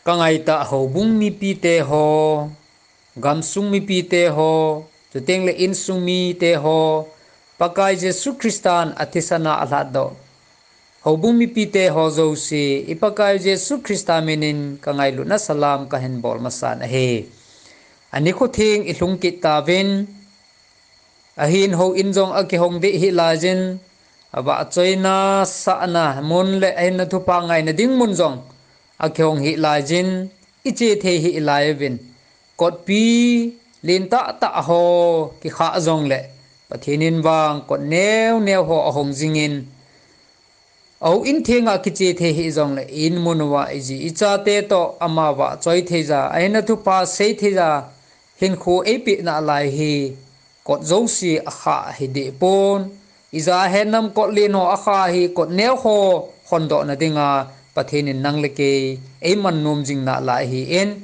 ka ngai ta ho bung mi pi te ho gam sung mi pi te ho chu teng le in sung mi te ho pakai jesu kristan athisana ala do ho bung mi pi te ho zo si ipakai jesu krista menin ka ngai lu na salam ka hen bol masan he ani ko thing i lung ki ta ven a hin ho in jong a ki hong de hi la jin aba choina sa na mon le en thu pa ngai na ding mun jong akyong hi lai jin ichi the hi lai vin kot pi lin ta ta ho ki kha zong le pathinin wang kot neu neu ho hong jingin au in thenga kiche the hi zong le in munwa iji icha te to ama wa choi the ja aina thu pa sei the ja hin khu api e na lai hi kot zong si akha hi de pon iza henam kot lin ho akha hi kot neu ho hon do na dinga pathin nang leke eiman nom jing na la hi en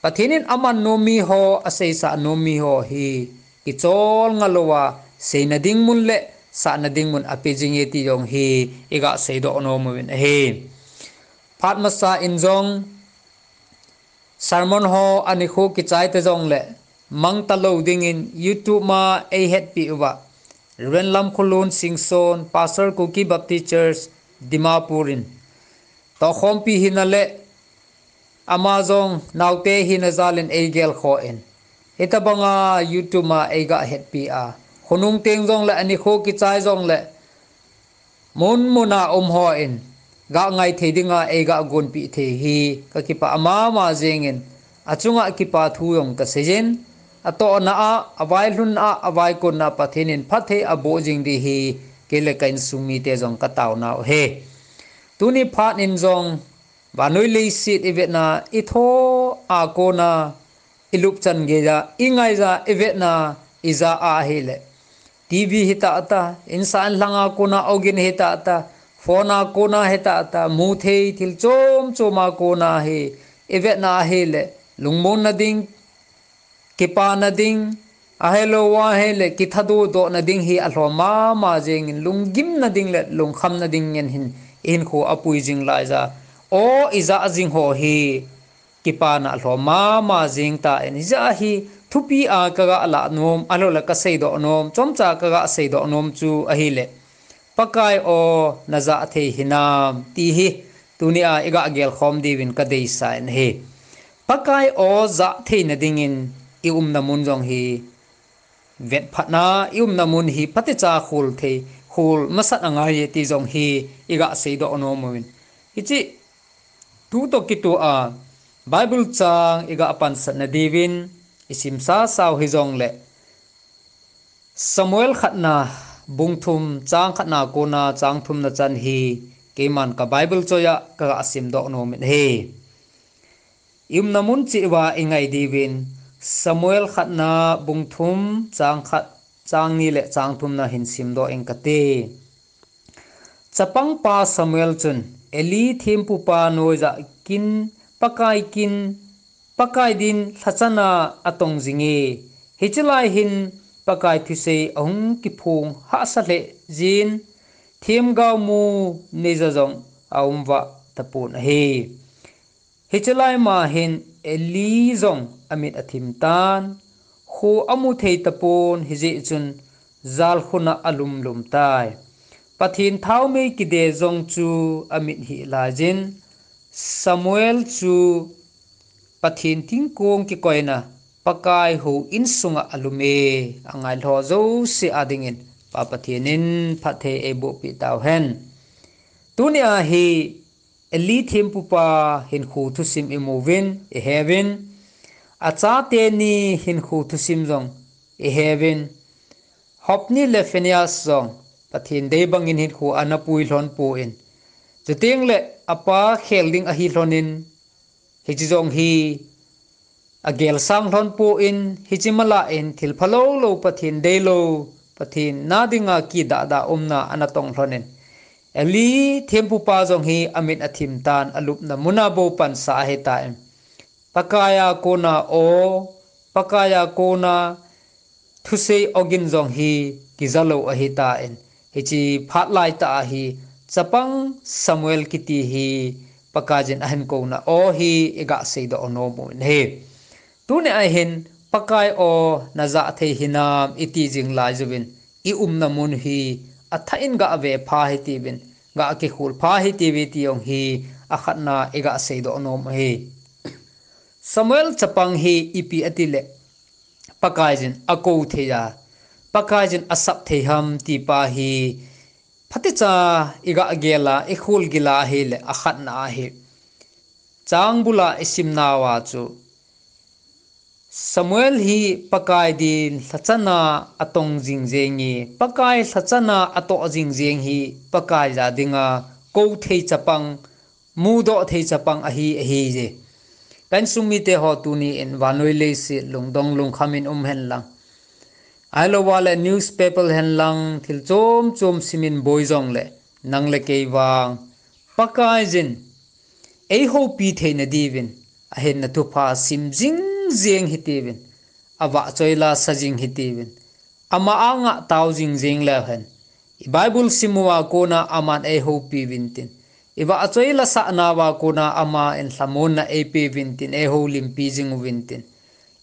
pathin aman nomi ho asei sa nomi ho hi ki chol ngalowa seina ding mun le sa nading ding mun ape jing eti yong hi ega sei do no mu win he phatma sa in sermon ho ani khu ki chai te jong le mang ta lo ding in youtube ma a het pi wa ren lam khulun sing son pastor kuki baptist church dimapurin tokhompi hinale amazon naute hinazalen eigel khoen hitabanga youtube ma eiga hetpi a khonung teng jong la ani kho ki chai jong le mun muna om hoin ga ngai thedinga eiga gun pi the hi ka ki pa ama ma jengin achunga ki pa thu yong ta sejen ato na a awai hun a awai ko na pathenin phathe abo jing di hi kele kain sumi te jong ka taw na he tu ni phát in zong và nuôi lý sit i việt na i tho à cô na i lup chan ge ra i ngay ra i việt na i za a hi le tv hi ta ta insan à cô na ogin hi ta ta phone a cô na hi ta ta mu the thil chôm à cô na hi i việt à hi le lungmon na ding kipa na ding ahelo wa hele kithadu do na ding hi alho ma ma jeng lungim na ding le lungkham na ding ngen hin in khu apui jing lai za o iza jing ho hi kipana lo ma ma jing ta en za hi thupi a ka ga la nom alo la ka sei do nom chom cha ka ga sei do nom chu a hi le pakai o na za the hinam ti hi tunia ega gel khom divin ka dei sain he pakai o za the na dingin i um na mun jong hi vet phatna i um na mun hi pati cha khul the hul masat anga ye ti jong hi iga sei do no moin ichi tu to ki tu a bible chang iga apan sat na divin isim sa saw hi jong le samuel khatna bungthum chang khatna na chang thum na chan hi keman ka bible choya ka asim do no min he im namun chi wa ingai divin samuel khatna bungthum chang khat chang ni le chang thum na hin sim do eng kate chapang pa samuel chun eli thim pu pa noiza kin pakai kin pakai din thachana atong jingi hichilai hin pakai thise ong ki phung ha sa le jin thim gao mu neja jong aumwa tapun he hichilai ma hin eli jong amit athim tan khu amu thei tapon hiji chun zal khuna alum lum tai pathin thau me ki de zong chu amit hi la jin samuel chu pathin ting kong ki koina pakai hu in sunga alume angai lo zo se adingin pa pathinin phathe ebo pi taw hen tunia hi eli thim pupa hin khu thu sim emovin e, e heaven a cha te ni hin khu thu sim zong e heaven hop ni le fenias song, pathin de bang in hin khu anapui lon pu in chuting le apa khel ding a hi lonin hi chi zong hi a gel sang lon pu in hi chi mala in thil phalo lo pathin de lo pathin na dinga ki da da omna anatong lonin eli thempu pa zong hi amit athim tan alup na munabo pan sa he ta em pakaya kona o pakaya kona thusei ogin jong hi kizalo ahita en hichi phatlai ta hi chapang samuel kiti hi pakajin ahen kona o hi ega do ono mo he tune ahin pakai o naza the hinam iti jing lai jubin i umna mun hi athain ga ve pha hi ti bin ga ki khul pha hi ti vi ti ong hi akhatna ega do ono mo he Samuel chapang hi ipi atile pakajin ako theya pakajin asap theham ti pa hi phaticha iga agela ekhul gila hi le akhat na hi changbula isimna wa chu Samuel hi pakai din thachana atong jingjengi pakai thachana ato jingjeng hi pakai ja dinga ko thei chapang mudo thei chapang a hi a hi je kan sumi te ho tu ni in vanoi le si lungdong lungkhamin um hen lang ai lo wala newspaper hen lang thil chom chom simin boizong le nang le kei wang pakai jin ei ho pi the na divin a hen na thu pha sim jing jeng hi tevin awa choila sajing hi tevin ama anga tau jing jeng le hen bible simwa kona aman ei ho pi vintin iwa achoi la sa na wa na ama en thamon na ap vintin e ho limpi jing vintin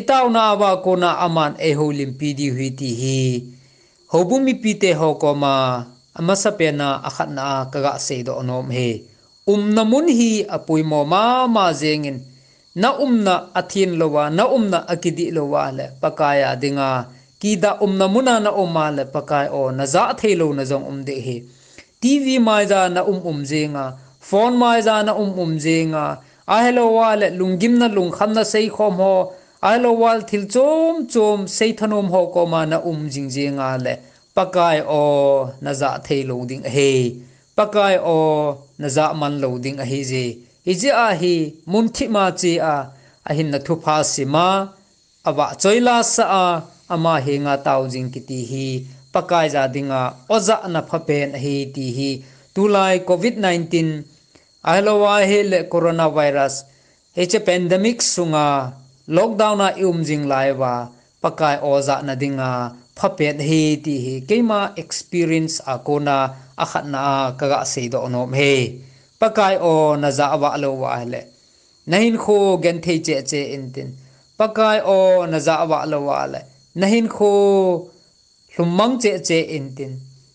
itaw na wa na aman e ho limpi di huiti hi hobumi pite ho koma amasa pena akhat na kaga do onom he umna mun hi apui mo ma ma zengin na umna athin lowa na umna akidi lowa le pakaya dinga kida umna muna na oma le pakai o na za thelo na jong umde he tv mai za na um um zinga, phone mai za na um um zinga, a hello wal lungim na lung kham na sei khom ho a hello wal thil chom chom sei thanom ho ko ma na um jing zenga le pakai o na za thei loading ding he pakai o na za man loading ding a hi je hi je a hi mun thi ma chi a a hin na thu pha si ma a awa choila sa a ama he nga tau jing ki ti hi pakai za dinga oza na phapen hi ti hi tulai covid 19 ailowa he le corona virus he che pandemic sunga lockdown na um jing lai wa pakai oza na dinga phapen hi ti hi keima experience akona akhatna kaga seido nom he pakai o na za wa lo wa le nahin kho gen thei che che in tin pakai o na za wa lo wa le nahin kho hlumang che che in tin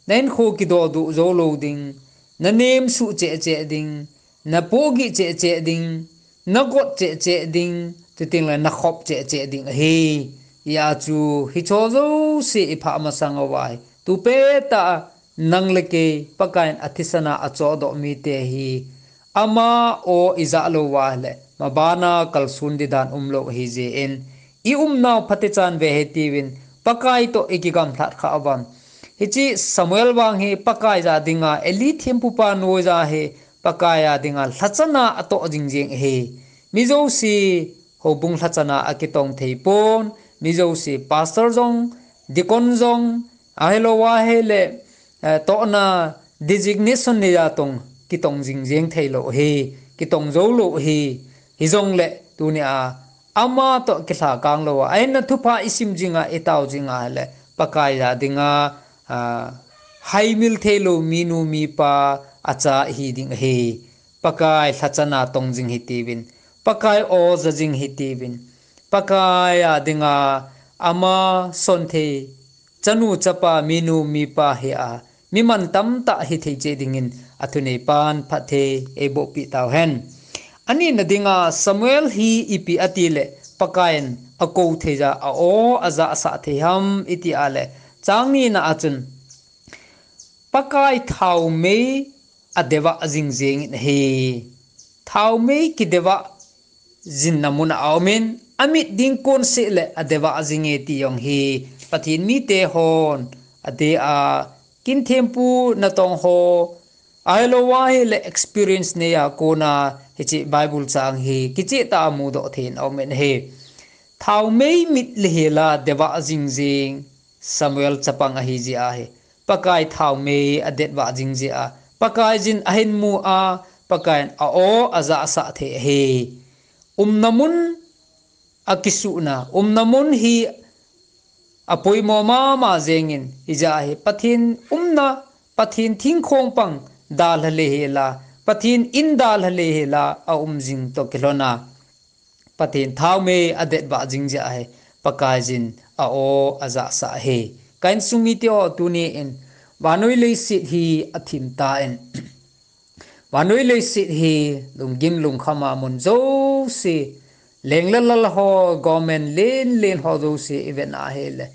nain kho ki do du zo lo ding na nem su che che ding na po gi che che ding na got che che ding ti ting la na khop che che ding he ya chu hi cho zo se i pha ma sang wai tu pe ta nang le ke pakain athisana acho do mi te hi ama o iza lo wa le mabana kalsun didan umlo hi je in i umna phate chan ve he tiwin pakai to ikigam that kha awan hichi samuel wang hi pakai za dinga eli thimpu pa no za he pakai ya dinga lachana ato jingjeng he mizo si hobung lachana akitong theipon mizo si pastor jong dikon jong ahelo wa hele eh, to na designation ni ya tong kitong jingjeng thailo he kitong zo lo he hi jong le tu ni ama to kisa kang lo aina thupa isim jing a etaujing a le pakai da dinga hi mil thelo minu mi pa acha h ding p a k i thachana tong j hi ti bin pakai oz jing ti bin pakai adinga a son the janu c h p a minu mi pa he a mi man tam ta hi t e i c e ding in athunei e bo p i t a hen ani na dinga samuel hi ipi atile pakain ako theja a o aza asa the ham iti ale changni na achun pakai thau me a deva azing zing he thau me ki deva zin namuna aumin amit ding kon se le adewa azing e ti yong hi pathin mi te hon ade a kin thempu na tong ho ai wai le experience ne ya kona hichi bible chang hi kichi ta mu do thin omen he thau mei mit lehela dewa jing jing samuel chapang a hi ji a he pakai thau mei adet wa jing ji a pakai jin ahin mu a pakai a o aza sa the he umnamun akisuna umnamun hi apoi mo ma ma zengin ija he pathin umna pathin thing khong pang dal le he la pathin indal hale hela a um jing to kelona pathin thau me adet ba jing ja he pakai jin a o aza sa he kain sungi te o tu ni en wanoi le sit hi athim ta en wanoi le sit hi lungim lung khama mun zo si leng la la ho gomen len len ho zo si even a hele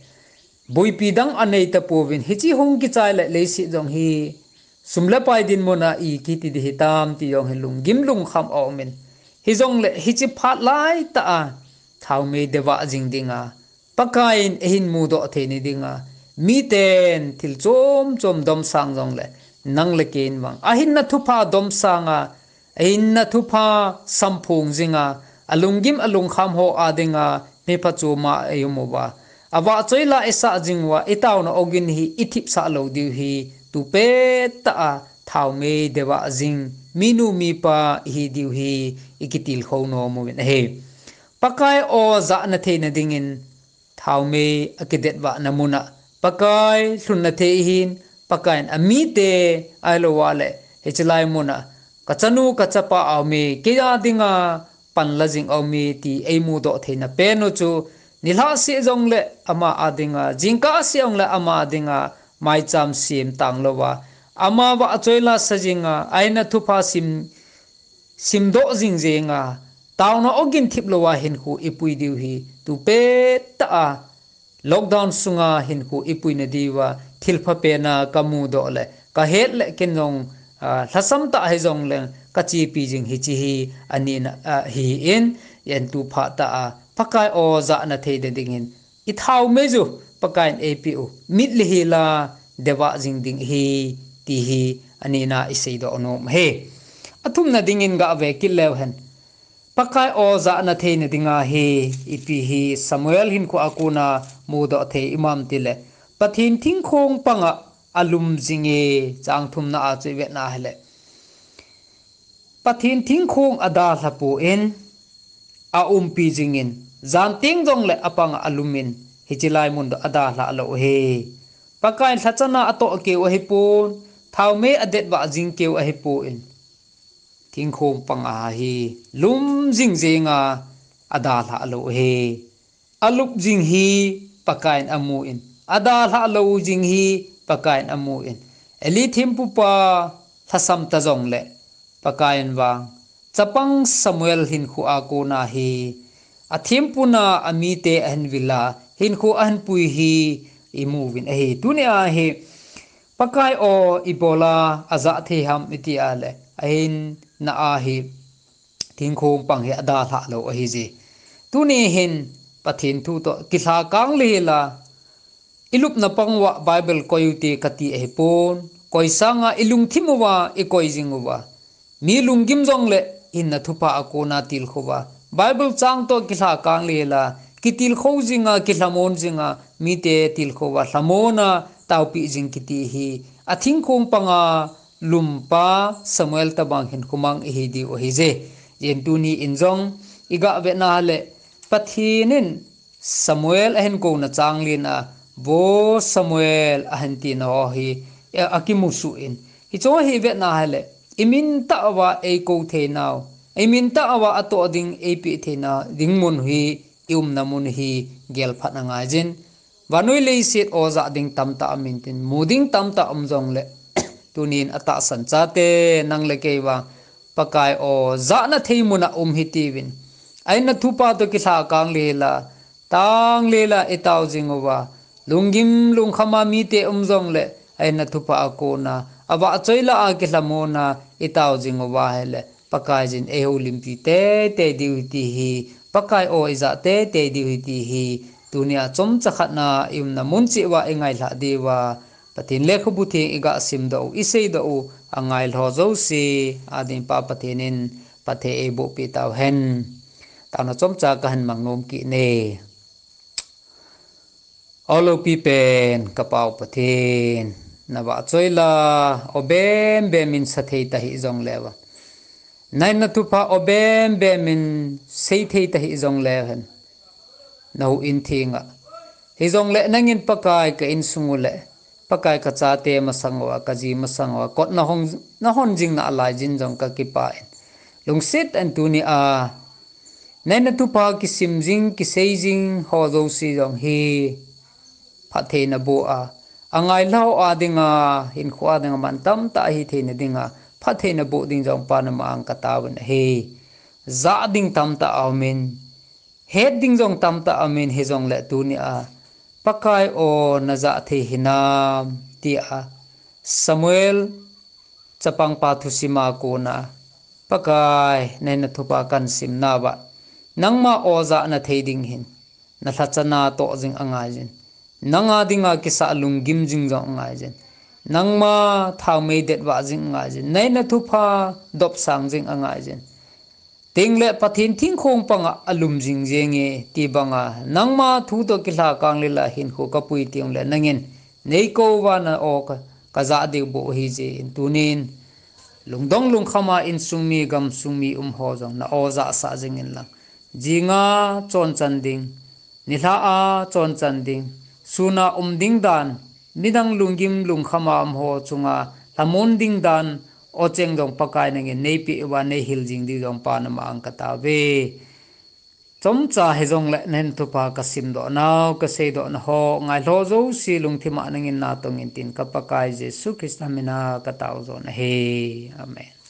bui pidang anei ta povin hichi hong ki chai le le si jong hi sumla pai din mona i ki ti di hitam ti yong helung gim lung kham o men hi jong le hi chi phat lai ta a thau me dewa jing dinga pakain hin mu do the ni dinga mi ten thil chom chom dom sang jong le nang le kin wang a na thu pha dom sanga a hin na thu pha sam phung jinga alungim alung kham ho a dinga me pha chu ma ayumo e ba awa choila esa jingwa itaw e na ogin hi ithip e sa lo diu hi tu pe ta thao me dewa jing minu mi pa hi diu hi ikitil kho no mu na he pakai o za na the na ding in thao me akidet wa namuna pakai sun na the hin pakai ami te ailo wale hechlai muna kachanu kachapa ame keya dinga panlajing ame ti eimu do theina pe no chu nilha se jong le ama adinga jingka se ong le ama adinga mai cham sim tang lo wa ama wa choila sajinga aina thupa sim sim do jing jenga tao no ogin thip lo wa hin khu ipui diu hi tu pe ta lockdown sunga hin khu ipui na diwa thilpha pe na kamu do le ka het le kin nong hlasam ta he jong le ka chi pi jing hi chi hi ani na hi in yen tu pha ta pakai o za na the de ding in i thau me ju pakain apu mit li la dewa jing ding hi ti hi ani na isei do onom he athum na ding in ga ve kil lew hen pakai o za na the na dinga he ipi hi samuel hin ko akuna mu do the imam tile pathin thing khong panga alum jinge chang thum na a che ve na hele pathin thing khong ada hlapu en a um pi jingin zan ting jong le apanga alumin hichilai mun do ada la lo he pakain na ato ke o hipun thau me adet ba jing ke o hipu in thing khom pang a hi lum jing zenga ada la lo he alup jing hi pakain amu in ada la lo jing hi pakain amu in eli thim pu pa thasam ta jong le pakain wang chapang samuel hin khu a ko na hi athim puna amite ahn villa hin khu an pui hi i movin eh tu ne a he pakai o ibola aza the ham iti ale ain na a hi thing khum pang he da tha lo a hi ji tu ne hin pathin thu to kitha kang le la ilup na pangwa bible koyuti kati eh pon koisanga ilung thimuwa e koizinguwa mi lungim jong le in na thupa akona til khowa bible chang to kitha kang le la ki til kho zinga ki hlamon zinga mi te til kho wa hlamona tau pi jing ki ti hi athing khong panga lumpa samuel ta tabang hin khumang hi di o hi je yen tu ni injong iga ve na le pathinin samuel ahin ko na changlin a bo samuel ahin ti no hi akimu su in hi cho hi ve na le imin ta wa e ko the now imin ta wa ato ding ap the na ding mun hi इम नमुन ही गेल फत नंगाय जिन वानुय ले सेट ओजा दिंग तमता अमिन तिन मुदिंग तमता अमजोंग le tunin ata san chate nang le kewa pakai o za na thei theimuna um na thu thupa to ki kisa kang lela tang la etau jingowa lungim lungkhama mi te umjong le aina thupa ko na awa choila a kilamona etau jingowa hele pakai jin e olimpi te te duty hi pakai o iza te te di hui ti hi tunia chom chakhatna imna munchi wa engai la di wa patin lekhu buthi iga sim do isei do angai lho zo si adin pa patinin pathe e bo pi taw hen tawna chom cha ka mang mangnom ki ne alo pi pen kapaw pathin nawa choila obem bemin sathei ta hi jong lewa nay na tu pa obem be min sei thei ta hi zong le han no in thinga hi zong le nang in pakai ka in sung le pakai ka cha te ma sangwa ka ji ma sangwa kot na hong na hon jing na lai jin jong ka ki pa in lung sit an tu ni a nay na tu pa ki sim jing ki sei jing ho zo si jong hi pha the na bo a angai lao a dinga in khwa dinga man tam ta hi the na dinga phathe na bo ding jong pa na ma cả kata ban he za ding dạ tam ta amen he ding trong tam ta amen he trong le tu ni a pakai o na za the hina ti samuel chapang pa thu sima ko na pakai nei na thupa kan sim na ba nang ma o za dạ na the ding hin na thachana to jing anga jin nanga dinga kisa lungim jing jong anga jin nang ma thao mei det wa jing nga jin nei na thu pha dop sang jing anga jin ting le pathin thing khong panga alum jing jenge ti banga nang ma thu to kila kang le la hin khu kapui tiang le nangin nei ko wa na ok ka za de bo hi je in tunin lungdong lung khama in sungmi gam sungmi um ho jong na o za sa jing in lang jinga chon chanding nila a chon chanding suna um ding dan midang lungim lungkhama am ho chunga lamon ding dan ocheng dong pakai nang nei pi wa nei hil jing di dong pa na ma ang kata ve chom cha he jong le nen tu pa kasim do naw ka sei do na ho ngai lo zo si lung thima nang in na tong in tin ka pakai jesu krista mina ka taw zo na he amen